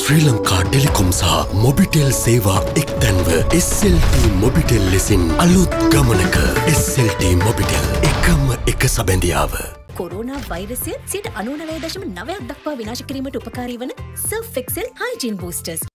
ශ්‍රී Lanka Telecom සහ මොබිටෙල් සේවා එක්තැන්ව SLT Mobitel ලෙසින් අලුත් ගමනක SLT මොබිටෙල් එකම එක සබැඳියාව. කොරෝනා වෛරසය සිට අනුනවය දශම නවයක් දක්වා විනාශ කිරීමට උපකාරී වන සර්ෆෙක්සෙල් හයිජීන් බූස්ටර්ස්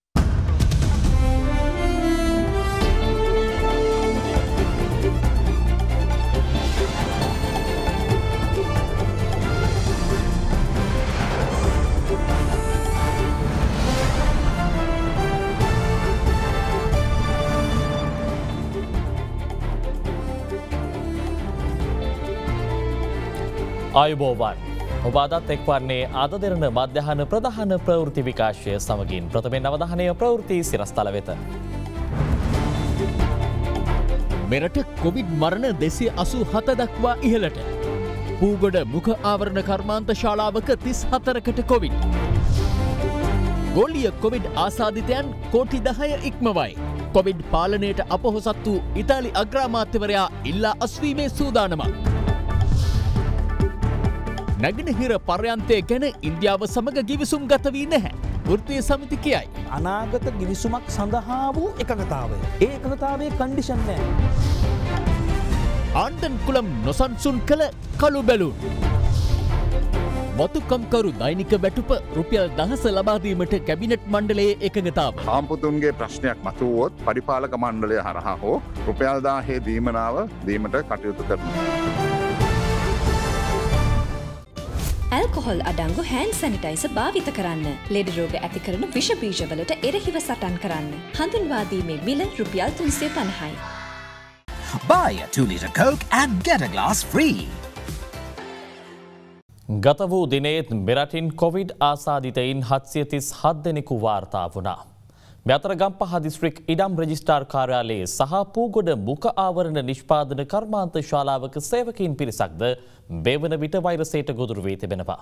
ආයුබෝවන් ඔබ අදත් එක් වන්නේ අද දෙරන මධ්‍යහන ප්‍රධාන ප්‍රවෘති විකාශය සමගින් ප්‍රථමෙන් අවධානය ප්‍රවෘති සිරස්ථල වෙත. මෙරට කොවිඩ් මරණ දෙසි අසු හත දක්වා ඉහලට. පූගොඩ මුඛ ආවරණ කර්මාන්ත ශාලාවක තිස් හතරකට කොවිඩ්. ගොලිය කොවිඩ් ආසාධිතයන් කෝටි දහය ඉක්මවයි. කොවිඩ් පාලනයට අපහොසත් වූ ඉතාලි අග්‍රාමාත්‍යවරයා ඉල්ලා අස්වීමේ සූදානමක්. නැගෙනහිර පර්යන්තය ගැන ඉන්දියාව සමඟ ගිවිසුම් ගතවී නැහැ. ෘතිය සමිති කියයි. අනාගත ගිවිසුමක් සඳහා වූ එකගතාවය. ඒ එකගතාවේ කණ්ඩිෂන් නෑ. ආණ්ඩන් කුළම් නොසන්සුන් කළ කළු බැලූ. වතුකම්කරු දෛනික වැටුප රුපියල් දහස ලබාදීමට කැබිනට් මණ්ඩලයේ එකගතාව. ආම්පුතුන්ගේ ප්‍රශ්නයක් මතුවුවොත් පරිපාලක මණ්ඩලය හරහා හෝ රුපියල්දාහේ දීමනාව දීමට කටයුතු කරනවා. ඇල්කොහොල් අඩංගු හෑන් සැනිටයිස භාවිත කරන්න. ලෙඩ රෝග ඇති කරන විෂබීජවලට එරහිව සටන් කරන්න. හඳුන්වාදීමේ මිල රුපියල් තුන්සේ පණහයි. Buy a 2 litre Coke and get a glass free. ගත වූ දිනේත් මෙරටින් කොවිඩ් ආසාධිතයින් හත්සියතිස් හත් දෙනෙකු වාර්තා වනා. මෙතරගම්පහ දිස්ත්‍රික් ඉඩම් රෙජිස්ටාර් කාර්යාලයේ සහ පූගොඩ මුඛ ආවරණ නිෂ්පාදන කර්මාන්ත ශාලාවක සේවකයින් පිරිසක්ද බෙවන විට වෛරසයට ගොදුරු වී තිබෙනවා.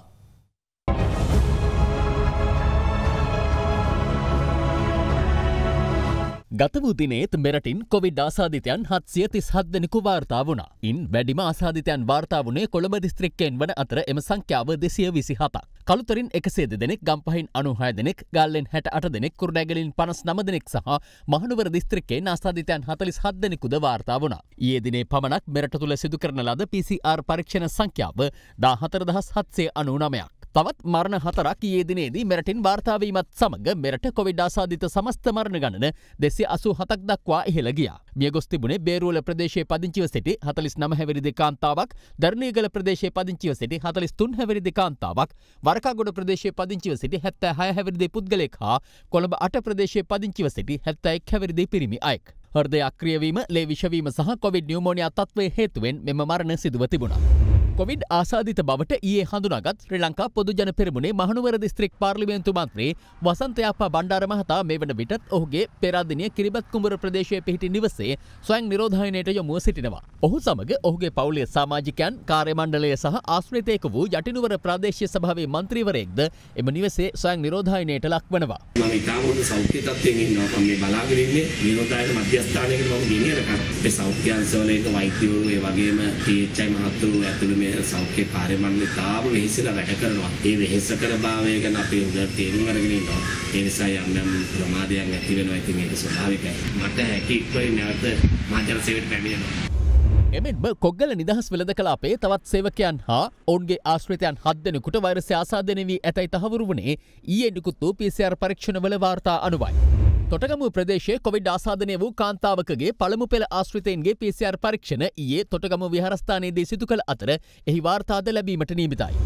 ගතවූ දිනේත් මෙරටින් කොවිඩ් ආසාධිතයන් හත්සිය තිස් හත්දෙනෙකු වාර්තා වුණ. ඉන් වැඩිම ආසාධිතයන් වාර්තාාවනේ කොළඹ දිස්ත්‍රික්කයෙන් වන අතර එම සංඛ්‍යාව දෙසිය විසි හතක්. කළුතරින් එකසේද දෙනෙක් ගම්පහින් අනුහය දෙනෙක් ගල්ලෙන් හැට අට දෙනෙක් කුරනැගලින් පනස් නම දෙනෙක් සහ මහනුවර දිස්ත්‍රික්කේ ආසාධිතයන් හතලිස් හත්දෙනෙකුද වාර්තා වුණ. ඒ දිනේ පමණක් මෙරට තුළ සිදු කරන ලද PCR පරීක්ෂණ සංඛ්‍යාව දාහතරදහස් හත්සේ අනුනමයක්. තවත් මරණ හතරක් ඊයේ දිනේදී මෙරටින් වාර්තාවීමත් සමග මෙරට කොවිඩ් ආසාදිත සමස්ත මරණ ගණන දෙසිය අසූ හතක් දක්වා ඉහළ ගියා. මියගොස් තිබුණේ බේරුවල ප්‍රදේශයේ පදිංචිව සිටි 49 හැවිරිදි කාන්තාවක්, දර්ණීගල ප්‍රදේශයේ පදිංචිව සිටි 43 හැවිරිදි කාන්තාවක්, වරකාගොඩ ප්‍රදේශයේ පදිංචිව සිටි 76 හැවිරිදි පුද්ගලෙක් හා කොළඹ අට ප්‍රදේශයේ පදිංචිව සිටි 71 හැවිරිදි පිරිමි අයෙක්. හර්දය අක්‍රියවීම ලේ විෂවීම සහ කොවිඩ් නියමෝනියා තත්වය හේතුවෙන් මෙම මරණ සිදුව තිබුණා. කොවිඩ් ආසාධිත බවට ඒ හඳුනාගත් ශ්‍රී ලංකා පොදුජන පෙරමුණේ මහනුවර දිස්ත්‍රික් පාර්ලිමේන්තු මන්ත්‍රී වසන්තයාපා බණ්ඩාර මහතා මේ වන විටත් ඔහුගේ පෙරාදිනය කිරිබත් කුඹර ප්‍රදේශය පිහිටි නිවසේ ස්වයං නිරෝධායනයට යොමුව සිටිනවා. ඔහු සමග ඔහුගේ පවුලේ සාමාජිකයන් කාර්යමණ්ඩලය සහ ආශ්‍රිතයක වූ යටිනුවර ප්‍රාදේශය සභාවේ මන්ත්‍රීවරයෙක්ද එම නිවසේ ස්වයං නිරෝධායනයට ලක්වනවා. මම ඉතාමත් සෞඛ්‍ය තත්ත්වයෙන් ඉන්නවා. මම බලාගෙන ඉන්නේ නිරෝධායන මධ්‍යස්ථානයකට මම ගෙනියනකම්. මේ සෞඛ්‍ය අංශවල එක වෛද්‍යවරු ඒ වගේම THI මහත්වරු ඇතුළු මේ මේ සෞඛ්‍ය කාර්යමණ්ඩලය තාම වෙහෙසලා වැඩ කරනවා. ඒ වෙහෙසකර භාවය ගැන අපි හොඳට තේරුම් අරගෙන ඉන්නවා. ඒ නිසා යම් යම් ප්‍රමාදයන් ඇති වෙනවා. ඉතින් ඒක ස්වභාවිකයි. මට හැකි ඉක්මනින් නැවත මාධ්‍ය සේවයට පැමිණෙනවා. එමෙන්ම කොග්ගල නිදහස් වෙළඳ කළ අපේ තවත් සේවකයන් හා ඔවුන්ගේ ආශ්‍රිතයන් හත් දෙනෙකුට වෛරසය ආසාදනය වී ඇතැයි තහවුරු වනේ ඊයේ නිකුත් වූ PCR පරීක්ෂණවල වාර්තා අනුවයි. තොටගමුව ප්‍රදේශයේ කොවිඩ් ආසාධනය වූ කාන්තාවකගේ පළමු පෙළ ආශ්‍රිතයන්ගේ PCR පරීක්ෂණ ඊයේ තොටගම විහාරස්ථානයේදී සිදු කළ අතර එහි වාර්තාද ලැබීමට නියමිතයි.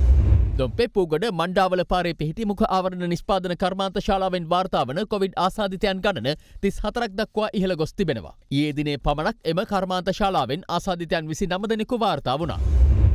දොම්පේ පූගොඩ මණ්ඩාවල පාරේ පිහිටි මුඛ ආවරණ නිෂ්පාදන කර්මාන්ත ශාලාවෙන් වාර්තාවන කොවිඩ් ආසාධිතයන් ගණන 34ක් දක්වා ඉහළ ගොස් තිබෙනවා. ඊයේ දිනේ පමණක් එම කර්මාන්ත ශාලාවෙන් ආසාධිතයන් 29 දෙනෙකු වාර්තා වුණා.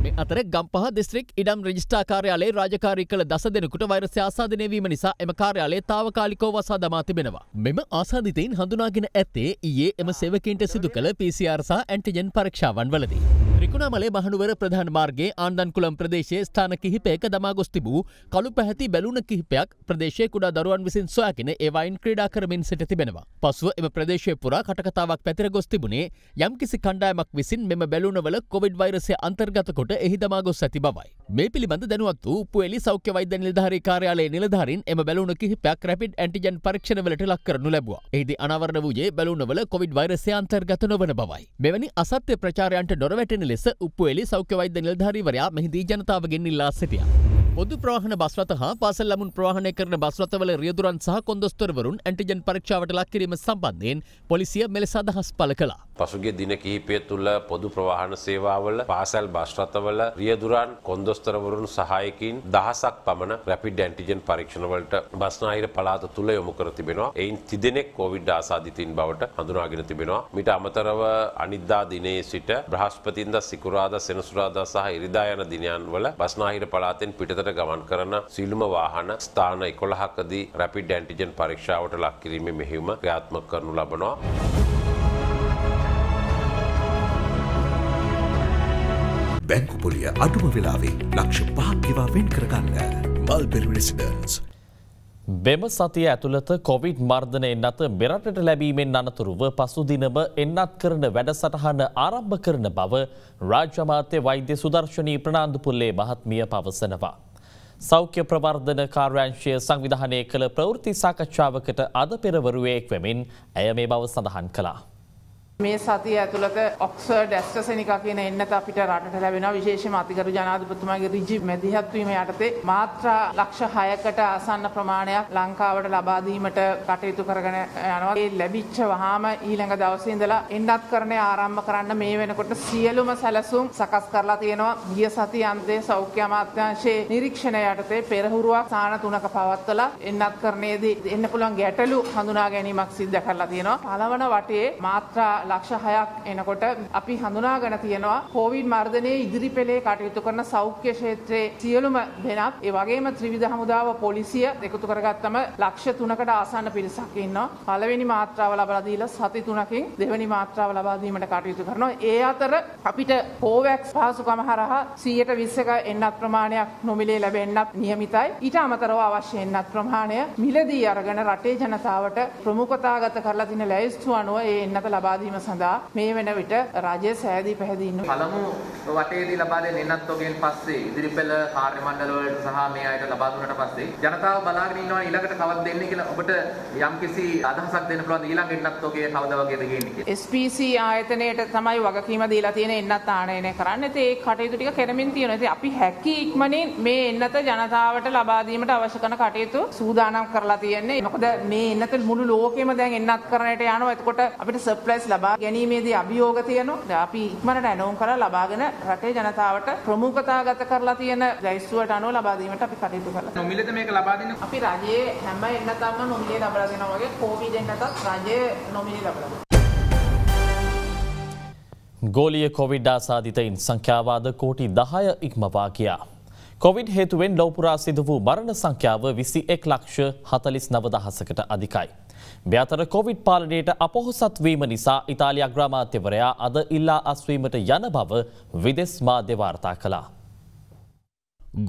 මේ අතර ගම්පහ දිස්ත්‍රික් ඉඩම් රජිස්ටා කාර්යාලයේ රාජකාරී කළ දස දෙනෙකුට වෛරසය ආසාදනය වීම නිසා එම කාර්යාලයේ తాවකාලිකව වසා දමා තිබෙනවා. මෙම ආසාදිතයින් හඳුනාගෙන ඇත්තේ ඊයේ එම සේවකයන්ට සිදු කළ PCR සහ ඇන්ටිජන් පරීක්ෂාවන් වලදී. ත්‍රිකුණාමලේ බහනුවර ප්‍රධාන මාර්ගයේ ආණ්ඩන්කුලම් ප්‍රදේශයේ ස්ථාන කිහිපයක දමා ගොස් තිබූ කළු පැහැති බැලුන කිහිපයක් ප්‍රදේශයේ කුඩා දරුවන් විසින් සොයාගෙන ඒවයින් ක්‍රීඩා කරමින් සිට තිබෙනවා. පසුව එම ප්‍රදේශය පුරා කටකතාවක් පැතිර ගොස් තිබුණේ යම්කිසි කණ්ඩායමක් විසින් මෙම බැලුනවල කොවිඩ් වෛරසය අන්තර්ගත කොට එහි දමා ගොස් ඇති බවයි. මේ පිළිබඳ දැනුවත් වූ උපුවේලි සෞඛ්‍ය වෛද්‍ය නිලධාරී කාර්යාලයේ නිලධාරීන් එම බැලුන කිහිපයක් රැපිඩ් ඇන්ටිජන් පරීක්ෂණවලට ලක් කරනු ලැබුවා. එහිදී අනාවරණ වූයේ බැලුනවල කොවිඩ් වෛරසය අන්තර්ගත නොවන බවයි. මෙවැනි අසත්‍ය ප්‍රචාරයන්ට නොරවැටෙන ලෙස උපවෙලි සෞඛ්‍ය වෛද්‍ය නිලධාරීවරයා මෙහිදී ජනතාවගෙන් ඉල්ලා සිටියා. පොදු ප්‍රාහණ බස්වත හා පාසල් ලමුන් ප්‍රවාහණය කරන බස්වතවල රියදුරන් සහ කොන්දොස්තරවරුන් ඇන්ටිජන් පරීක්ෂාවට ලක් කිරීම සම්බන්ධයෙන් පොලිසිය මෙලෙස අදහස් පළ කළා. පසුගිය දින කිහිපය තුළ පොදු ප්‍රවාහන සේවාවල පාසල් බස්රථවල රියදුරන් කොන්දොස්තරවරුන් සහායකින් දහසක් පමණ රැපිඩ් ඇන්ටිජන් පරීක්ෂණවලට බස්නාහිර පළාත තුළ යොමු කර තිබෙනවා. එයින් තිදෙනෙක් කොවිඩ් ආසාදිතයින් බවට හඳුනාගෙන තිබෙනවා. මිට අමතරව අනිද්දා දිනේ සිට බ්‍රහස්පතින්ද සිකුරාදා සෙනසුරාදා සහ ඉරිදා යන දිනයන් වල බස්නාහිර පළාතෙන් පිටත වෙතට ගමන් කරන සිල්ම වාහන ස්ථාන එකොළහකදී රැපි ඩැන්ටිජන් පරීක්ෂාවට ලක්කිරීම මෙහිම ක්‍රාත්ම කරනු ලබනවා. බැංකු පොලිය අඩුම වෙලාවේ ලක්ෂ පහක්කිවා වෙන් කරගන්න මල් පෙරවිඩසිඩන්ස්. මෙම සතිය ඇතුළත කොවිඩ් මර්ධනයෙන් අත මෙරටට ලැබීමෙන් අනතුරුව පසුදිනම එන්නත් කරන වැඩසටහන ආරම්භ කරන බව රාජ්‍යමාත්‍ය වෛද්‍ය සුදර්ශනී ප්‍රනාාන්දුපුල්ලේ මහත්මිය පවසනවා. සෞඛ්‍ය ප්‍රවර්ධන කාර්යංශය සංවිධානය කළ ප්‍රවෘත්ති සාකච්ඡාවකට අද පෙරවරුවේ එක්වමින් ඇය මේ බව සඳහන් කළා. මේ සතිය ඇතුළත ඔක්ස්ෆර්ඩ් ඇස්ට්‍රසෙනිකා කියන එන්නත අපිට රටට ලැබෙනවා විශේෂයෙන්ම අතිගරු ජනාධිපතිතුමාගේ ඍජු මැදිහත් වීම යටතේ මාත්‍රා ලක්ෂ 6කට ආසන්න ප්‍රමාණයක් ලංකාවට ලබා දීමට කටයුතු කරගෙන යනවා. ඒ ලැබිච්ච වහාම ඊළඟ දවසේ ඉඳලා එන්නත් කරණය ආරම්භ කරන්න මේ වෙනකොට සියලුම සැලසුම් සකස් කරලා තියෙනවා. ගිය සතිය අන්තයේ සෞඛ්‍ය අමාත්‍යාංශයේ නිරීක්ෂණය යටතේ පෙරහුරුවක් සාන තුනක පවත්වලා එන්නත් කරණයේදී එන්න පුළුවන් ගැටලු හඳුනා ගැනීමක් සිද්ධ කරලා තියෙනවා. පළවන වටේ මාත්‍රා ලක්ෂ හයක් එනකොට අපි හඳුනාගෙන තියෙනවා කෝවිඩ් මර්ධනයේ ඉදිරි පෙළේ කටයුතු කරන සෞඛ්‍ය ක්ෂේත්‍රයේ සියලුම දෙනත් ඒ වගේම ත්‍රිවිධ හමුදාව පොලිසිය එකතු කරගත්තම ලක්ෂ 3කට ආසන්න පිරිසක් ඉන්නවා. පළවෙනි මාත්‍රාව ලබා දීලා සති 3කින් දෙවෙනි මාත්‍රාව ලබා දීමට කටයුතු කරනවා. ඒ අතර අපිට කොවැක්ස් පහසුකම හරහා 120ක එන්නත් ප්‍රමාණයක් නොමිලේ ලැබෙන්නත් නියමිතයි. ඊට අමතරව අවශ්‍ය එන්නත් ප්‍රමාණය මිලදී අරගෙන රටේ ජනතාවට ප්‍රමුඛතාගත කරලා තියෙන ලැයිස්තු අනුව ඒ එන්නත ලබා දීම සඳහා මේ වන විට රජය සෑදී පැහැදින්න. පළමු වටේදී ලබා දෙන එනත්වගෙන් පස්සේ ඉදිරිපෙළ කාර්ය මණ්ඩල වලට සහ මේ අයට ලබා දුන්නට පස්සේ ජනතාව බලාගෙන ඉන්නවා ඊළඟට කවද දෙන්නේ කියලා ඔබට යම්කිසි අදහසක් දෙන්න පුළුවන් ඊළඟ එනත්වගේ කවද වගේද කියන්නේ කියලා. SPC ආයතනයට තමයි වගකීම දීලා තියෙන එන්නත් ආනයනය කරන්න. ඉතින් ඒ කටයුතු ටික කරමින් තියෙනවා. ඉතින් අපි හැකි ඉක්මනින් මේ එන්නත ජනතාවට ලබා දීමට අවශ්‍ය කරන කටයුතු සූදානම් කරලා තියෙන්නේ. මොකද මේ එන්නත මුළු ලෝකෙම දැන් එන්නත් කරන්නට යනවා. එතකොට අපිට සර්ප්‍රයිස් ලැබ ලබා ගැනීමේදී අභියෝග තියෙනවා. අපි ඉක්මනට ඇනවුම් කරලා ලබාගෙන රටේ ජනතාවට ප්‍රමුඛතාගත කරලා තියෙන දැයිස්සුවට අනුව ලබා දීමට අපි කටයුතු කළා. නොමිලද මේක ලබා දෙන්න අපි රජයේ හැම එන්නතම නොමිලේ ලබා දෙනවා වගේ කොවිඩ් එන්නතත් රජයේ නොමිලේ ලබා දෙනවා. ගෝලිය කොවිඩ් ආසාධිතයින් සංඛ්‍යාවාද කෝටි දහය ඉක්මවා කියා. කොවිඩ් හේතුවෙන් ලෝපුරා සිදු වූ මරණ සංඛ්‍යාව විසි එක් ලක්ෂ හතලිස් නවදහසකට අධිකයි. ව්‍යාතර කොවිඩ් පාලනයට අපොහොසත්වීම නිසා ඉතාලි අග්‍රාමාත්‍යවරයා අද ඉල්ලා අස්වීමට යන බව විදෙස් මාධ්‍ය වාර්තා කළා.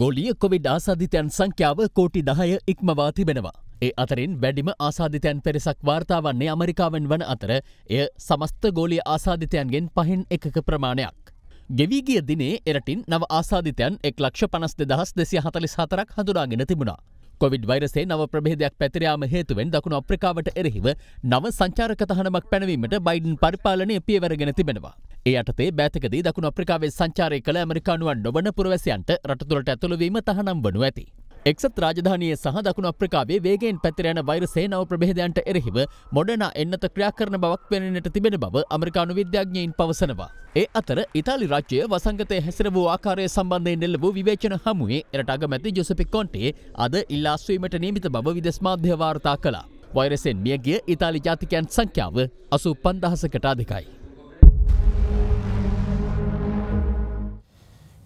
ගොලිය කොවිඩ් ආසාධිතයන් සංඛ්‍යාව කෝටි දහය ඉක්මවා තිබෙනවා. ඒ අතරින් වැඩිම ආසාධිතයන් පෙරෙසක් වාර්තා වන්නේ අමරිකාවෙන් වන අතර එය සමස්ත ගෝලිය ආසාධිතයන්ගෙන් පහෙන් එකක ප්‍රමාණයක්. ගෙවීගිය දිනේ එරටින් නව ආසාධිතයන් එක් ලක්ෂ පනස් දෙදහස් දෙසිය හතලිස් හතරක් හඳුනාගෙන තිබුණා. කොවිඩ් වෛරසේ නව ප්‍රභේදයක් පැතිරයාම හේතුවෙන් දකුණු අප්‍රිකාවට එරෙහිව නව සංචාරක තහනමක් පැනවීමට බයිඩන් පරිපාලනය පියවරගෙන තිබෙනවා. ඒ අටතේ බෑතකදී දකුණු අප්‍රිකාවේ සංචාරය කළ ඇමරිකානුවන් නොබන පුරවැසියන්ට රටතුළට ඇතුළවීම තහනම් වනු ඇති. එක්සත් රාජධානයේ සහ දකුණු අප්‍රිකාවේ වේගෙන් පැතිර යන වෛර සේනාව ප්‍රභේදයන්ට එරෙහිව මොඩනා එන්නත ක්‍රියා කරන බවක් පෙනෙන්නට තිබෙන බව අමරිකානු විද්‍යාඥයින් පවසනවා. ඒ අතර ඉතාලි රාජ්‍යය වසංගතය හැසිර වූ ආකාරය සම්බන්ධයෙන් එල්ල වූ විවේචන හමුවේ එරට අගමැති ජොසපි කොන්ටේ අද ඉල්ලාස්වීමට නියමිත බව විදෙස් මාධ්‍ය වාර්තා කළා. වෛරසෙන් මියගිය ඉතාලි ජාතිකයන් සංඛ්‍යාව අසූ පන්දහසකට අධිකයි.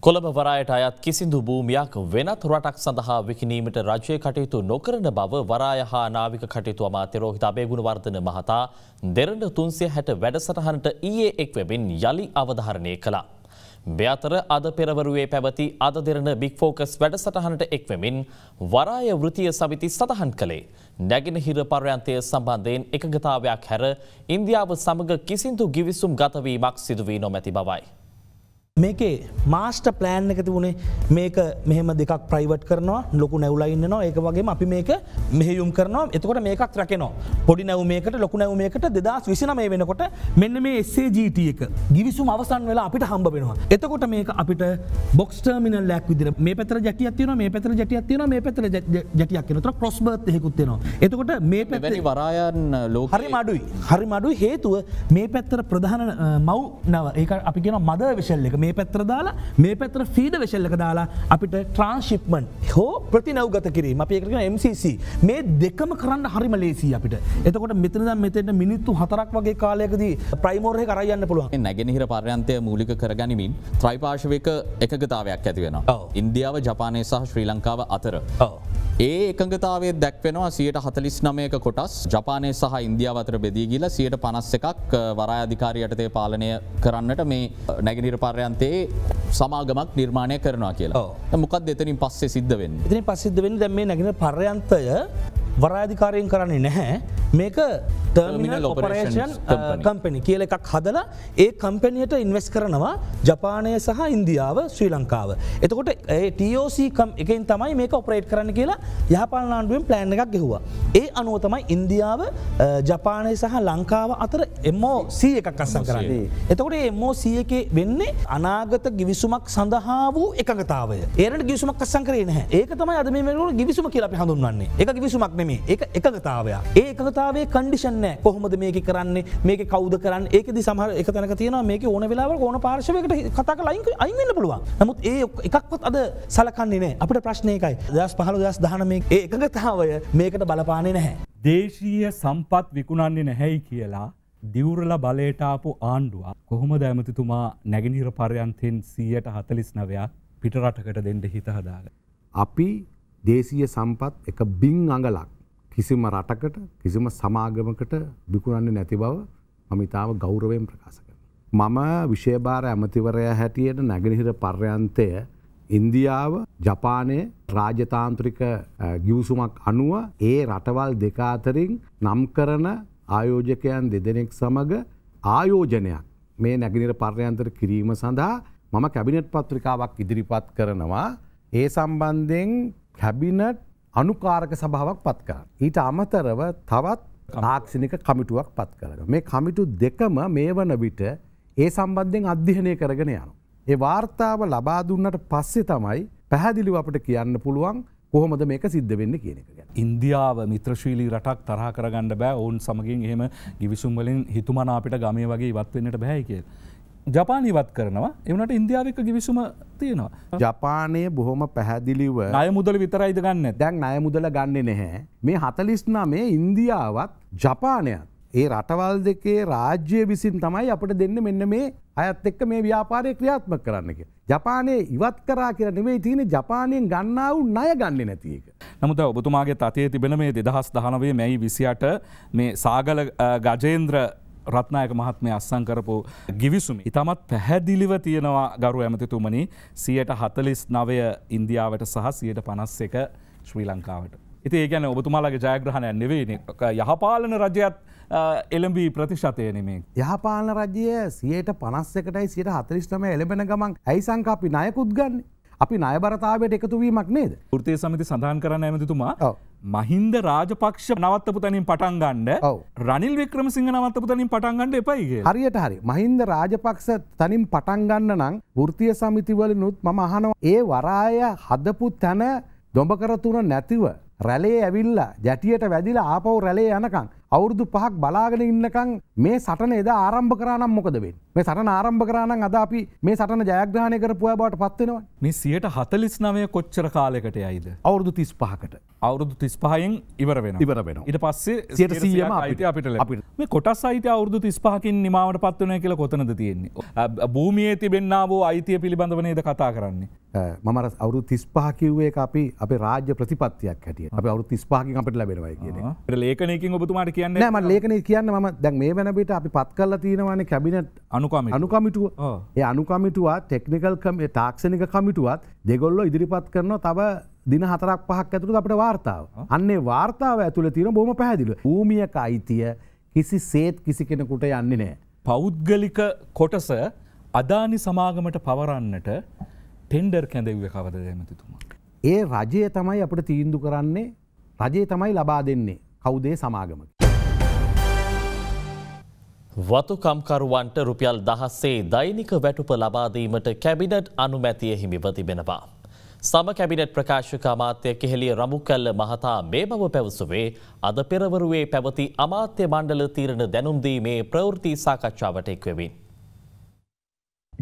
කොළඹ වරායට අයත් කිසිදු භූමියක් වෙනත් රටක් සඳහා විකිනීමට රජය කටයුතු නොකරන බව වරාය හා නාවික කටයුතු අමාත්‍ය රෝහිත අබේගුණවර්ධන මහතා දෙරණ තුන්සිය හැට වැඩසටහනට ඊයේ එක්වෙමින් යළි අවධාරණය කළා. බ්‍යාතර අද පෙරවරුවේ පැවති අද දෙරන බික්‍ෆෝකස් වැඩසටහනට එක්වමින් වරාය වෘතිය සවිති සඳහන් කළේ. නැගෙනහිර පර්යන්තය සම්බන්ධයෙන් එකගතාවයක් හැර ඉන්දියාව සමඟ කිසිදු ගිවිසුම් ගතවීමක් සිදුවී නොමැති බවයි. මේකේ මාස්ට ප්ලෑන් එක තිබුණේ මේක මෙහම දෙක් ප්‍රයිවට් කරනවා ලොකු නැවලයින්නවා ඒක වගේ අපි මේක මෙහයුම් කරනවා එතකොට මේකක් රැකෙනවා පොඩි නැව මේකට ලොකු නැව මේකට දෙදස් විසින මේ වෙනකොට මෙන්න මේ එස්සේජීට එක ගිවිසුම් අවසන් වෙලා අපිට හම්බ වෙනවා එතකොට මේක අපිට බොක්ස් ටර්මිනල් ලැක් විදිර මේ පැතර ජැටියත්තින මේ පැතර ජැටියත්තින මේ පැතර ජැටියක් නතර ප්‍රොස්්බත් හෙකුත්වෙනවා එතකොට මේ පැ වරායන් ලෝ හරි මඩුයි හරි මඩු හේතුව මේ පැත්තර ප්‍රධාන මව් නව ඒක අපි කියෙන මද විශල්ල එක මේ පැත්‍ර දාලා මේ පැත්‍ර ෆීඩ වෙශල්ලක දාලා අපිට ට්‍රන්ශිප්මන් හෝ ප්‍රතිනවගත කිරීම අප ඒකරන MCC මේ දෙකම කරන්න හරිම ලේසි අපිට එතකොට මෙතනද මෙතෙන්ට මිනිත්තු හතරක් වගේ කාලයකදී ප්‍රයිමෝර්ය කරයන්න පුළුවන් නැගෙනහිර පර්යන්තය මූලික කරගනිමින් ත්‍රයිපාශවක එකගතාවයක් ඇතිවෙන ඉන්දියාව ජපානය සහ ශ්‍රී ලංකාව අතර ඒ එකගතාවේ දැක්වෙනවා සියට හතලිස් නමයක කොටස් ජපානය සහ ඉන්දියාව අතර බෙදී ගිල සියට පනස් එකක් වරාධිකාරියටතේ පාලනය කරන්නට මේ නැගිනිර පර්යන්ත ප්‍රාන්තයේ සමාගමක් නිර්මාණය කරනවා කියලා මොකක් දෙතනින් පස්සේ සිද්ධ වෙන්න ඉතින් පසිද්ධ වෙන්න දැම මේ නැගෙන පර්යන්තය වරාධිකාරයෙන් කරන්නේ නැහැ මේක ටර්මිනල් ඔපරේෂන් කම්පනි කියල එකක් හදලා ඒ කම්පැනියට ඉන්වස් කරනවා ජපානය සහ ඉන්දියාව ශ්‍රී ලංකාව. එතකොට ටෝකම් එකෙන් තමයි මේක ඔපරේට් කරන්න කියලා යහපාලනාන්ඩුවෙන් ප්ලෑන් එකක් ගෙහවා. ඒ අනුව තමයි ඉන්දියාව uh, ජපානය සහ ලංකාව අතර එමෝC එකක් කස්සන් කරන්නේ. එතකොට එමෝC එක වෙන්නේ අනාගත ගිවිසුමක් සඳහා වූ එකගතාවය ඒට ගිවිසුමක් කස්සන් කරේ නෑ ඒක තමයි අද මේ වෙනට ගිවිසුම කියලා අපි හඳුන්න්නේ එක ගිවිසුමක් නෙමේ එක එකගතාවය ඒකතා වෙලාවේ කණ්ඩිෂන්න කොහොමද මේක කරන්නේ මේක කවද කරන්න ඒකද සහර එක තැනක තියෙන මේක ඕන වෙලාව ඕන පාර්ශවකට කතාක ලයින්ක අයින්න පුළුවන් නමුත් ඒ එකක්වත් අද සලකන්නේනේ අපට ප්‍රශ්නයකයි දස් පහළ දස් දාන මේ ඒකගතාවය මේකට බලපානය නැහැ. දේශීය සම්පත් විකුණන්නේ නැහැයි කියලා දිවරල බලයටාපු ආණ්ඩුවක් කොහොම දැමතිතුමා නැගිනිර පරයන්තෙන් සීයට හතලිස් නවයක් පිටරටකට දෙන්ඩ හිත හදාග. අපි දේශීය සම්පත් එක බිං අඟලක් කිසිම රටකට කිසිම සමාගමකට විකුණන්නේ නැති බව මම ඉතාම ගෞරවයෙන් ප්‍රකාශ කරනවා. මම විෂයභාර ඇමතිවරයා හැටියට නැගෙනහිර පර්යන්තය ඉන්දියාව ජපානය රාජතාන්ත්‍රික ගිවසුමක් අනුව ඒ රටවල් දෙක අතරින් නම් කරන ආයෝජකයන් දෙදෙනෙක් සමග ආයෝජනයක් මේ නැගිනිර පර්යන්තර කිරීම සඳහා මම කැබිනට් පත්‍රිකාවක් ඉදිරිපත් කරනවා ඒ සම්බන්ධයෙන් කැබිනට් අනුකාරක සභාවක් පත් කරන්න. ඊට අමතරව තවත් ආක්ෂණික කමිටුවක් පත් කරන. මේ කමිටු දෙකම මේ වන විට ඒ සම්බන්ධයෙන් අධ්‍යයනය කරගෙන යනු. ඒ වාර්තාව ලබා දුන්නට පස්සේ තමයි පැහැදිලිව අපට කියන්න පුළුවන් කොහොමද මේක සිද්ධ වෙන්න කියන එක ගැන. ඉන්දියාව මිත්‍රශීලී රටක් තරහ කරගන්න බෑ ඔවුන් සමගින් එහෙම ගිවිසුම් වලින් හිතුමනාපිට ගමේ වගේ ඉවත් වෙන්නට බෑ කියලා. ජපානීවත් කරනවා එවනට ඉන්දියාවක ගිවිසුම තියෙනවා. ජපානය බොහොම පැහැදිලිව අය මුදල විතරයිද ගන්න දැන් අය මුදල ගන්න නැහැ. මේ හතලිස්නා මේ ඉන්දියාවත් ජපානයත්. ඒ රටවල් දෙකේ රාජ්‍ය විසින් තමයි අපට දෙන්න මෙන්න මේ අයත් එක්ක මේ ව්‍යාපාරය ක්‍රියාත්ම කරන්නක. ජපානය ඉවත් කරා කියරනෙවෙයි තියෙන ජපානයෙන් ගන්නාව ණය ගන්න නැතික. නමුද ඔබතුමාගේ අතේ තිබෙන මේ දෙදහස් දහනවේ මැයි විසිට මේ සාගල ගජේන්ද්‍ර රත්නායක මහත්මය අස්සං කරපු ගිවිසුම. ඉතාමත් පැහැදිලිව තියෙනවා ගරු ඇමතිතුමනි සියයට හතලිස් නවය ඉන්දියාවට සහ සියයට පනස් එක ශ්‍රී ලංකාවට. ඉති ඒ ගැන ඔබතුමාලගේ ජයග්‍රහණය නෙවේ යහපාලන රජයත් එළඹී ප්‍රතිශතය නෙමේ. යහපාලන රජය සියයට පනස්සකටයි සියට හතරිෂ්ටම එළබෙන ගමන් ඇයි සංකාපි නයකුත් ගන්නේ. අපි නයබරතාවයට එකතුවීමක් නේද ෘතිය සමති සඳහන් කරන්න ඇමතිතුමා මහින්ද රාජපක්ෂ නවත්තපු තනින් පටන් ගන්ඩ රනිල් වික්‍රම සිංහ නවත්තපු තනින් පටන් ගන්නඩ එපයිගේ හරියට හරි මහින්ද රාජපක්ෂ තනින් පටන් ගන්න නම් ෘතිය සමිතිවලනුත් මම අහනවා ඒ වරාය හදපු තැන දොඹකරතුන නැතිව රැලේ ඇවිල්ලා ජැටියට වැදිලා ආපව් රැලේ යනකං අවුරුදු පහක් බලාගෙන ඉන්නකං මේ සටන එද ආරම්භ කරනම් මොකද වේ මේ සටන ආරම්භ කරනම් අද අපි මේ සටන ජයග්‍රහණය කරපුය බවට පත්වෙනවා මේ සියට හතලිස් නවය කොච්චර කාලෙකට යයිද අවුරුදු තිස් පහකට අවුරුදු තිස් පහයෙන් ඉවර වෙන ඉවර වෙන ඉට පස්සේ සියට සියම අයිත අපිට ලි මේ කොටස් අයිත අවුරදු තිස් පහකින් නිමාවට පත්වනය කියල කොතනද තියෙන්නේ භූමියේ තිබෙන්න්න වූ අයිතිය පිළිබඳවනේද කතා කරන්නේ මමර අවුරු තිස්පහ කිව්වේ අපි අප රාජ්‍ය ප්‍රතිපත්තියක් හැටිය අප අවුරු තිස්පාහි අපට ලැබෙනවා කියන ලේකනයකින් ඔබතුමාට කියන්න ම ලේකන කියන්න ම දැන් මේ වනබට අපි පත් කල්ල තියෙනවාන කැබිනට අනුකම අනුකමිටුව ඒ අනුකමිටුවා ටෙක්නිකල් තාක්ෂණක කමිටුවත් දෙගොල්ලො ඉදිරිපත් කරනවා තව දින හතරක් පහක් ඇතුළු අපට වාර්තාව අන්නේ වාර්තාව ඇතුළ තියෙන බොම පැහැදිල ූමියක අයිතිය කිසි සේත් කිසි කෙනෙකුට යන්නේ නෑ. පෞද්ගලික කොටස අදානි සමාගමට පවරන්නට ටෙන්ඩර් කැඳෙව්ව කවද ඇමතිතුමා. ඒ රජය තමයි අපට තීන්දු කරන්නේ රජය තමයි ලබා දෙන්නේ කවුදේ සමාගමක. වතුකම්කරුවන්ට රුපියල් දහස්සේ දෛනික වැටුප ලබාදීමට කැබිනට් අනුමැතිය හිමිව තිබෙනවා. සම කැබිනට් ප්‍රකාශක අමාත්‍ය කෙහෙලිය රමු කල්ල මහතා මේ බව පැවසුවේ අද පෙරවරුවේ පැවති අමාත්‍ය මණ්ඩල තීරණ දැනුම්දීමේ ප්‍රවෘති සාකච්ඡාවට එක්වෙවින්.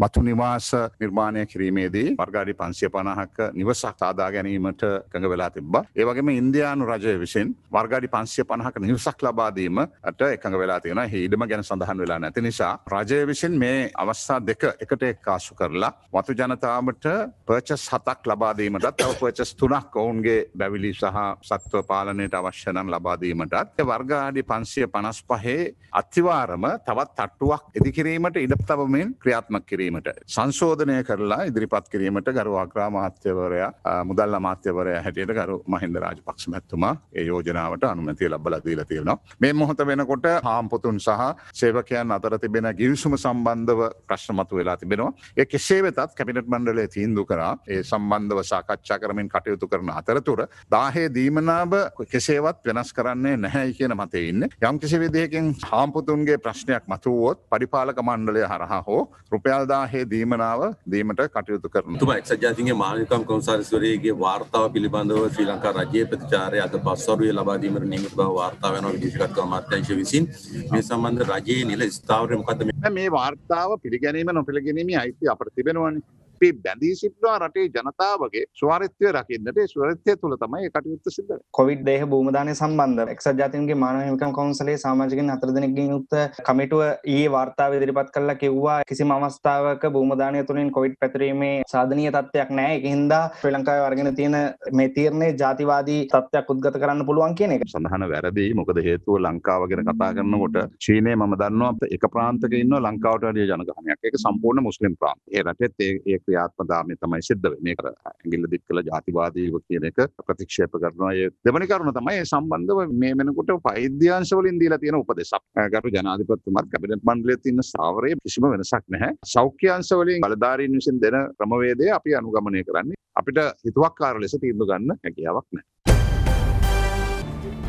බතු නිවාස නිර්මාණය කිරීමේදී වර්ගාඩි පන්සිය පණහක නිවසක් සාදා ගැනීමට කඟ වෙලා තිබ්බ. ඒවගේම ඉන්දයානු රජය විසින් වර්ගාඩි පන්සිය පණහක නිවසක් ලබාදීමට එකඟ වෙලා තියෙන හිඩම ගැන සඳහන් වෙලා නැති නිසා රජය විසින් මේ අවස්ථා දෙක එකට එක්කාසු කරලා වතු ජනතාවට පර්චස් හතක් ලබාදීමටත් තව පර්චස් තුනක් ඔවුන්ගේ බැවිලි සහ සත්ව පාලනයට අවශ්‍යනම් ලබාදීමටත් වර්ගාඩි පන්සිය පනස් පහේ අත්තිවාරම තවත් තට්ටුවක් එදිකිරීමට ඉඩ තවමින් ක්‍රියාත්ම කිරීම කිරීමට සංශෝධනය කරලා ඉදිරිපත් කිරීමට ගරු අග්‍රා මාත්‍යවරයා මුදල් අමාත්‍යවරයා හැටියට ගරු මහින්ද රාජපක්ෂ මැතිතුමා ඒ යෝජනාවට අනුමැතිය ලබලා දීලා තියෙනවා මේ මොහොත වෙනකොට හාම්පොතුන් සහ සේවකයන් අතර තිබෙන ගිවිසුම සම්බන්ධව ප්‍රශ්න මතු වෙලා තිබෙනවා ඒ කෙසේ වෙතත් කැපිනට් මණ්ඩලය තීන්දු කරා ඒ සම්බන්ධව සාකච්ඡා කරමින් කටයුතු කරන අතරතුර දාහේ දීමනාව කෙසේවත් වෙනස් කරන්නේ නැහැ කියන මතේ ඉන්න යම් කිසි විදිහකින් හාම්පුතුන්ගේ ප්‍රශ්නයක් මතුවෝත් පරිපාලක මණ්ඩලය හරහා හෝ රුපියල්ද සඳහාහේ දීමනාව දීමට කටයුතු කරන තුම එක්සජාතිගේ මානකම් කොන්සාරිස්වරයගේ වාර්තාව පිළිබඳව ශ්‍රී ලංකා රජයේ ප්‍රතිචාරය අද පස්වරුය ලබාදීමට නිමිත බව වාර්තාව වෙනවා විදේශගත අමාත්‍යංශ විසින් මේ සම්බන්ධ රජයේ නිල ස්ථාවරය මොකද්ද මේ වාර්තාව පිළිගැනීම නොපිළිගැනීමේ අයිතිය අපට තිබෙනවානේ අපි බැඳී සිටවා රටේ ජනතාවගේ ස්වාරිත්වය රකින්නට ස්වරත්වය තුළ තමයි කටයුත්ත සිද්ධ කොවිඩ් දේහ භූමදානය සම්බන්ධ එක්සත් ජාතින්ගේ මානවහිමිකම් කවුන්සලේ සමාජිකෙන් හතර දෙනෙක්ගෙන් යුක්ත කමිටුව ඊයේ වාර්තාව ඉදිරිපත් කළා කිව්වා කිසිම අවස්ථාවක භූමදානය තුළින් කොවිඩ් පැතිරීමේ සාධනීය තත්ත්වයක් නැහැ ඒක හින්දා ශ්‍රී ලංකාවේ වර්ගෙන තියෙන මේ තීරණය ජාතිවාදී තත්ත්වයක් උද්ගත කරන්න පුළුවන් කියන එක සඳහන වැරදි මොකද හේතුව ලංකාව ගැන කතා කරනකොට චීනය මම දන්නවා එක ප්‍රාන්තක ඉන්න ලංකාවට වැඩිය ජනගහනයක් ඒක සම්පූර්ණ මුස්ලිම් ප්‍රාන්ත ඒ රටෙත් ඒ ක්‍රියාත්මදාමය තමයි සිද්ධ වෙන්නේ කර ඇගිල්ල දික් කළ ජාතිවාදීව කියන එක ප්‍රතික්ෂේප කරනවා ඒ දෙවනි කරුණ තමයි සම්බන්ධව මේ වෙනකොට වෛද්‍යාංශ වලින් දීලා තියෙන උපදේශක් ගරු ජනාධිපතිතුමාත් කැබිනට් මණ්ඩලයේ තියෙන ස්ථාවරයේ කිසිම වෙනසක් නැහැ සෞඛ්‍ය අංශ වලින් බලධාරීන් විසින් දෙන ක්‍රමවේදය අපි අනුගමනය කරන්නේ අපිට හිතුවක්කාර ලෙස තීන්දුව ගන්න හැකියාවක් නැහැ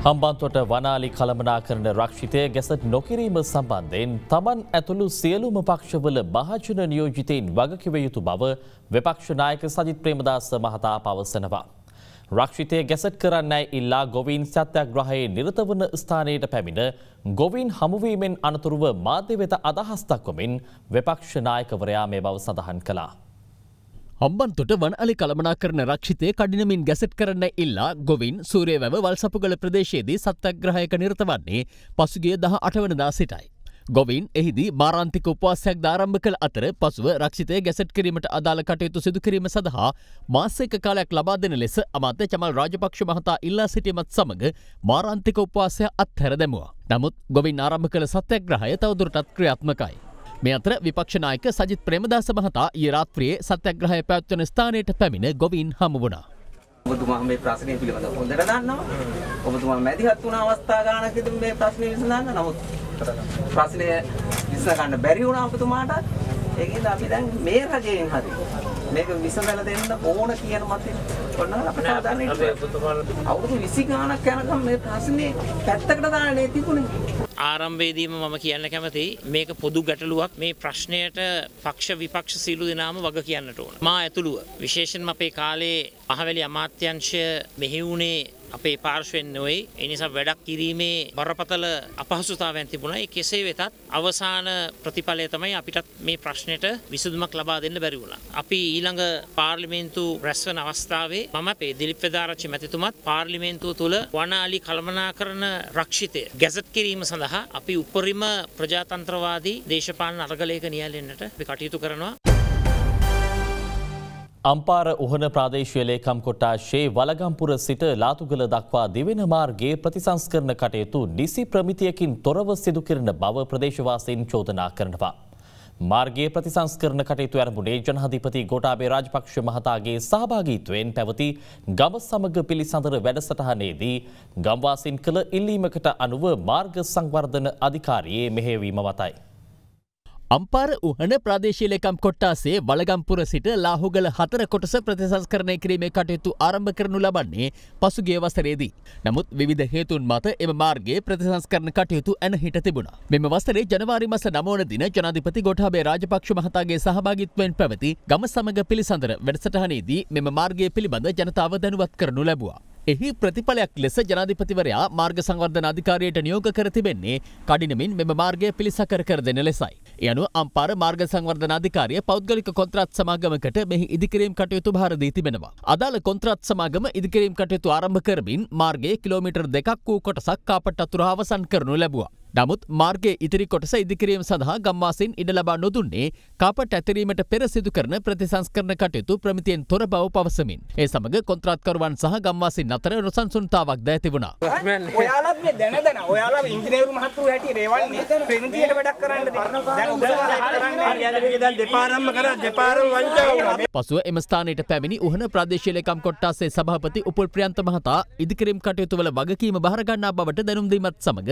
හම්බන්තොට වනාලි කළමනා කරන රක්ෂිතය ගැසට නොකිරීම සම්බන්ධයෙන් තමන් ඇතුළු සියලුම පක්ෂවල භාජන නියෝජිතයෙන් වගකිව යුතු බව වෙපක්ෂනායක සජිත් ප්‍රේමදාස මහතා පවසනවා. රක්ෂිතය ගැසට කරන්නයි ඉල්ලා ගොවීන් සත්‍යග්‍රහයේ නිරතවන ස්ථානයට පැමිණ ගොවීන් හමුවීමෙන් අනතුරුව මාධ්‍ය වෙත අදහස් දක්වමින් වෙපක්ෂනායකවරයා මේ බව සඳහන් කලා. හම්බන්තොට වන අලි කළමනා කරන රක්ෂිතය කඩිනමින් ගැසට් කරන්න ඉල්ලා ගොවින් සූරේ වැව වල්සපුගල ප්‍රදේශයේදී සත්තග්‍රහයක නිරත වන්නේ පසුගේ දහ අටවනදා සිටයි. ගොවින් එහිදී මාරන්තික උපවාසයක් ධාරම්භ කළ අතර පසුව රක්ෂිතය ගැසට් කිරීමට අදාළ කටයුතු සිදුකිරීම සඳහා මාසයක කාලයක් ලබා දෙන ලෙස අමාත්‍ය චමල් රාජපක්ෂ මහතා ඉල්ලා සිටීමත් සමඟ මාරන්තික උපවාසය අත්හැර දැමවා. නමුත් ගොවින් ආරම්භ කළ සත්‍යග්‍රහය තවදුරටත් ක්‍රියාත්මකයි. මේ අතර විපක්ෂනායක සජිත් ප්‍රමදාස මහතා ඒරාත්‍රයේ සත්‍යග්‍රහය පැත්වන ස්ථානයට පැමිණ ගොවින් හමුවනා. ඔබතුමා මේ ප්‍රශ්නය පිළිබඳ හොඳට දන්නවා. ඔබතුමා මැදිහත් වුණ අවස්ථා ගානකද මේ ප්‍රශ්නය විසඳන්න නමුත් ප්‍රශ්නය විසඳ ගන්න බැරි වුණා ඔබතුමාට. ඒකින්ද අපි දැන් මේ රජයෙන් හරි මේක විසඳලා දෙන්න ඕන කියන මතින් ඔන්න අපිට හදාන්නේ අවුරුදු 20 ගාණක් යනකම් මේ ප්‍රශ්නේ පැත්තකට දාන්නේ තිබුණේ ආරම්භයේදීම මම කියන්න කැමති මේක පොදු ගැටලුවක් මේ ප්‍රශ්නයට පක්ෂ විපක්ෂ සීලු දෙනාම වග කියන්නට ඕන. මා ඇතුළුව විශේෂයෙන්ම අපේ කාලේ මහවැලි අමාත්‍යංශය මෙහි වුණේ අපේ පාර්ශවෙන් නොයි එනිසා වැඩක් කිරීමේ බරපතල අපහසුතාවයන් තිබුණා ඒ කෙසේ වෙතත් අවසාන ප්‍රතිඵලය තමයි අපිටත් මේ ප්‍රශ්නයට විසඳුමක් ලබා දෙන්න බැරි වුණා. අපි ඊළඟ පාර්ලිමේන්තු රැස්වන අවස්ථාවේ මම අපේ දිලිප් වේදාරච්චි මැතිතුමත් පාර්ලිමේන්තුව තුළ වනාලි කළමනාකරන රක්ෂිතය ගැසට් කිරීම සඳහා අපි උපරිම ප්‍රජාතන්ත්‍රවාදී දේශපාලන අරගලයක නියැලෙන්නට අපි කටයුතු කරනවා. අම්පාර උහන ප්‍රාදේශීය ලේකම් කොට්ටාශයේ වලගම්පුර සිට ලාතුගල දක්වා දිවෙන මාර්ගයේ ප්‍රතිසංස්කරණ කටයුතු නිසි ප්‍රමිතියකින් තොරව සිදු කරන බව ප්‍රදේශවාසීන් චෝදනා කරනවා. මාර්ගයේ ප්‍රතිසංස්කරණ කටයුතු ආරම්භුනේ ජනාධිපති ගෝඨාභය රාජපක්ෂ මහතාගේ සහභාගීත්වයෙන් පැවති ගම සමග පිළිසඳර වැඩසටහනේදී ගම්වාසීන් කළ ඉල්ලීමකට අනුව මාර්ග සංවර්ධන අධිකාරියේ මෙහෙයවීම වතයි. අම්පාර උහන ප්‍රදේශීලකම් කොට්ටාසේ වලගම්පුර සිට ලාහුගල හතර කොටස ප්‍රතිසංස්කරණය කිරීමේ කටයුතු ආරම්භ කරනු ලබන්නේ පසුගේ වසරේදී. නමුත් විධ හේතුන් මත එම මාර්ගේ ප්‍රතිසංස්කරණ කටයුතු ඇන හිට තිබුණ. මෙම වසරේ ජනවාරි මස නමෝන දින ජනාධිපති ගොටහබේ රාජපක්ෂ මහතාගේ සහභාගිත්වයෙන් පැවති ගම සමඟ පිළිසඳර වැඩසටහනේදී මෙම මාර්ගය පිළිබඳ ජනතාව දැනුවත් කරනු ලැබවා. එහි ප්‍රතිඵලයක් ලෙස ජනාධිපතිවරයා මාර්ග සංවර්ධන අධිකාරයට නියෝග කර තිබෙන්නේ කඩිනමින් මෙම මාර්ගය පිළිසකර කර දෙන ලෙසයි. යනු අම්පාර මාර්ග සංවර්ධන අධිකාරිය පෞද්ගලික කොන්ත්‍රාත් සමාගමකට මෙහි ඉදිකිරීම් කටයුතු භාරදී තිබෙනවා. අදාළ කොන්ත්‍රාත් සමාගම ඉදිකිරීම් කටයුතු ආරම්භ කරමින් මාර්ගයේ කිලෝමීටර් දෙකක් වූ කොටසක් කාපට් අතුර අවසන් කරනු ලැබුවා. නමුත් මාර්ගයේ ඉතිරි කොටස ඉදිකිරීම සඳහා ගම්මාසින් ඉඩ ලබා නොදුන්නේ කාපට ඇතිරීමට පෙර සිදු කරන ප්‍රතිසංස්කරණ කටයුතු ප්‍රමිතියෙන් තොර බව පවසමින්. ඒ සමඟ කොන්ත්‍රාත්කරුවන් සහ ගම්මාසින් අතර නොසන්සුන්තාවක් ද ඇති වුණා. ඔයාලත් මේ දැන දැන ඔයාලා ඉංජිනේරු මහතුරු හැටි රේවන්නේ ප්‍රමිතියට වැඩක් කරන්න දැන් දෙපාරම්ම කරා දෙපාරම් වංචා වුණා. පසුව එම ස්ථානයට පැමිණි උහන ප්‍රාදේශීය ලේකම් කොට්ටාසේ සභාපති උපුල් ප්‍රියන්ත මහතා ඉදිකිරීම් කටයුතු වල වගකීම බහර ගන්නා බවට දැනුම් දීමත් සමග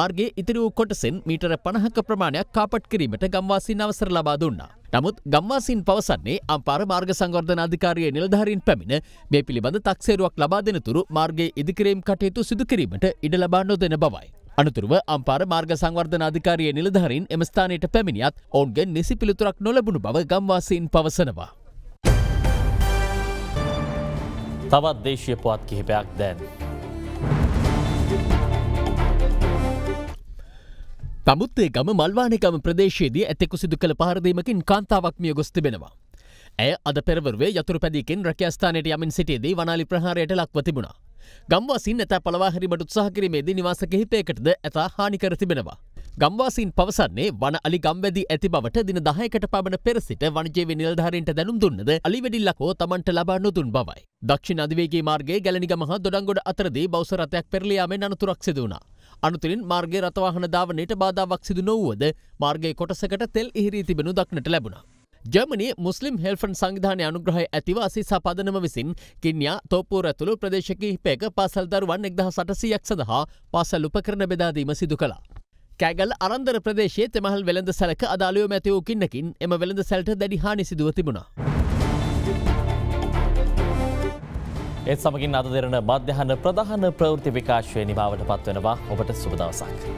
මාර්ගයේ ඉතිරි වූ කොටසෙන් මීටර පණහක ප්‍රමාණයක් කාපට් කිරීමට ගම්වාසින් අවසර ලබා දුන්නා. නමුත් ගම්වාසින් පවසන්නේ අම්පාර මාර්ග සංවර්ධන අධිකාරයේ නිලධාරීන් පැමිණ මේ පිළිබඳ තක්සේරුවක් ලබා දෙනතුරු මාර්ගයේ ඉදිකිරීම් කටයුතු සිදු කිරීමට ඉඩ ලබා නොදෙන බවයි. අනතුරුව අම්පාර මාර්ග සංවර්ධන අධිකාරයේ නිලධාරීන් එම ස්ථානයට පැමිණියත් ඔවුන්ගෙන් නිසි පිළිතුරක් නොලැබුණු බව ගම්වාසීන් පවසනවා. තවත් දේශීය පුවත් කිහිපයක් දැන්. නමුත් ඒ ගම මල්වානකම ප්‍රදේශයේදී ඇතෙකු සිදු කළ පාරදීමකින් කාන්තාවක් මිය ගොස් තිබෙනවා. ඇය අද පෙරවරේ යතුරු පැදිකින් රැකස්ථානයට යමින් සිටියේදී වනාලි ප්‍රහාරයට ලක්ව තිබුණා. ගම්වාසින් ඇත පලවාහරිමට උත්සාහ කිරීමේදී නිවාස කිහිපයකටද ඇතා හානිකර තිබෙනවා. ගම්වාසින් පවසන්නේ වන අලි ගම්වැදි ඇති බවට දින දහයකට පමණ පෙර සිට වනජීවි නිලධාරීන්ට දැනුම් දුන්නද අලිවැඩිල්ලකෝ තමන්ට ලබා නොදුන් බවයි. දක්ෂිණ අධිවේගේ මාර්ගයේ ගැලනිගමහ දොඩංගොඩ අතරදී බෞස රථයක් පෙරලියාමෙන් අනතුරක් සිදු වුණා. අනතුරින් මාර්ගයේ රථවාහන ධාවනයට බාධාවක් සිදු නොවුවද මාර්ගයේ කොටසකට තෙල් ඉහිරී තිබෙනු දක්නට ලැබුණා. ජර්මනි මුස්ලිම් හෙල්ෆන් සංවිධානය අනුග්‍රහය ඇතිව අසි සපදනම විසින් කින්යා තෝපූර ඇතුළු ප්‍රදේශ කිහිපයක පාසල් දරුවන් එක්දහ සටසීයක් සඳහා පාසල් උපකරණ බෙදාදීම සිදු කළා. කෑගල් අරන්දර ප්‍රදේශයේ තෙමහල් වෙළඳ සැලක අදාළයෝ මැතිවූ කින්නකින් එම වෙළඳ සැල්ට දැඩි හානි සිදුව තිබුණා. ඒත් සමගින් අද දෙරන මධ්‍යහන ප්‍රධාන ප්‍රවෘති විකාශවය නිමාවට පත්වෙනවා ඔබට සුබදවසක්.